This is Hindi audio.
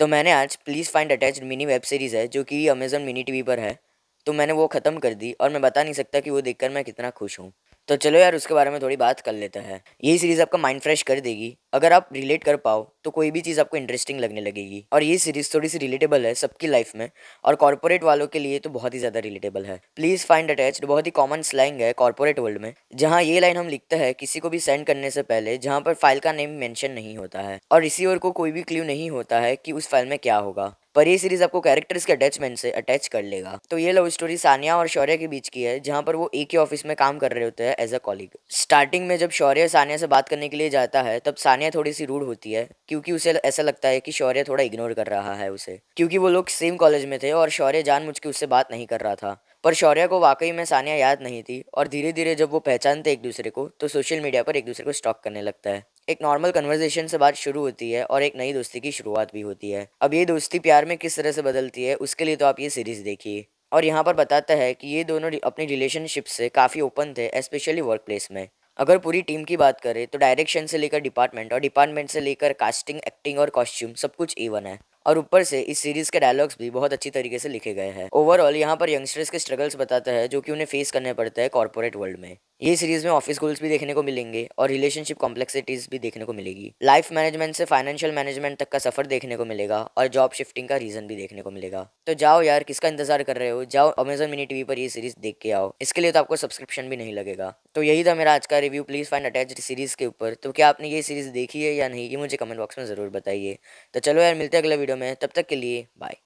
तो मैंने आज please find attach mini web series है जो कि अमेज़न मिनी टीवी पर है तो मैंने वो ख़त्म कर दी और मैं बता नहीं सकता कि वो देखकर मैं कितना खुश हूँ तो चलो यार उसके बारे में थोड़ी बात कर लेते हैं ये सीरीज़ आपका माइंड फ्रेश कर देगी अगर आप रिलेट कर पाओ तो कोई भी चीज़ आपको इंटरेस्टिंग लगने लगेगी और ये सीरीज़ थोड़ी सी रिलेटेबल है सबकी लाइफ में और कॉर्पोरेट वालों के लिए तो बहुत ही ज़्यादा रिलेटेबल है प्लीज़ फाइंड अटैच्ड बहुत ही कॉमन स्लैंग है कॉर्पोरेट वर्ल्ड में जहाँ ये लाइन हम लिखते हैं किसी को भी सेंड करने से पहले जहाँ पर फाइल का नेम मैंशन नहीं होता है और रिसीवर को कोई भी क्ल्यू नहीं होता है कि उस फाइल में क्या होगा पर ये सीरीज आपको कैरेक्टर्स के अटैचमेंट से अटैच कर लेगा तो ये लव स्टोरी सानिया और शौर्य के बीच की है जहाँ पर वो एक ही ऑफिस में काम कर रहे होते हैं एज अ कॉलीग स्टार्टिंग में जब शौर्य सानिया से बात करने के लिए जाता है तब सानिया थोड़ी सी रूड होती है क्योंकि उसे ऐसा लगता है कि शौर्य थोड़ा इग्नोर कर रहा है उसे क्योंकि वो लोग सेम कॉलेज में थे और शौर्य जान के उससे बात नहीं कर रहा था पर शौर्य को वाकई में सानिया याद नहीं थी और धीरे धीरे जब वो पहचानते एक दूसरे को तो सोशल मीडिया पर एक दूसरे को स्टॉक करने लगता है एक नॉर्मल कन्वर्जेशन से बात शुरू होती है और एक नई दोस्ती की शुरुआत भी होती है अब ये दोस्ती प्यार में किस तरह से बदलती है उसके लिए तो आप ये सीरीज़ देखिए और यहाँ पर बताता है कि ये दोनों अपनी रिलेशनशिप से काफ़ी ओपन थे स्पेशली वर्क प्लेस में अगर पूरी टीम की बात करें तो डायरेक्शन से लेकर डिपार्टमेंट और डिपार्टमेंट से लेकर कास्टिंग एक्टिंग और कॉस्ट्यूम सब कुछ इवन है और ऊपर से इस सीरीज के डायलॉग्स भी बहुत अच्छी तरीके से लिखे गए हैं ओवरऑल यहाँ पर यंगस्टर्स के स्ट्रगल्स बताता है जो कि उन्हें फेस करने पड़ता है कॉर्पोरेट वर्ल्ड में ये सीरीज में ऑफिस गोल्स भी देखने को मिलेंगे और रिलेशनशिप कॉम्प्लेक्सिटीज भी देखने को मिलेगी लाइफ मैनेजमेंट से फाइनेंशियल मैनेजमेंट तक का सफर देखने को मिलेगा और जॉब शिफ्टिंग का रीजन भी देखने को मिलेगा तो जाओ यार किसका इंतजार कर रहे हो जाओ अमेजन मिनी टीवी पर ये सीरीज देख के आओ इसके लिए तो आपको सब्सक्रिप्शन भी नहीं लगेगा तो यही था मेरा आज का review please find attach series के ऊपर तो क्या आपने ये सीरीज देखी है या नहीं ये मुझे कमेंट बॉक्स में जरूर बताइए तो चलो यार मिलते हैं अगले वीडियो में तब तक के लिए बाय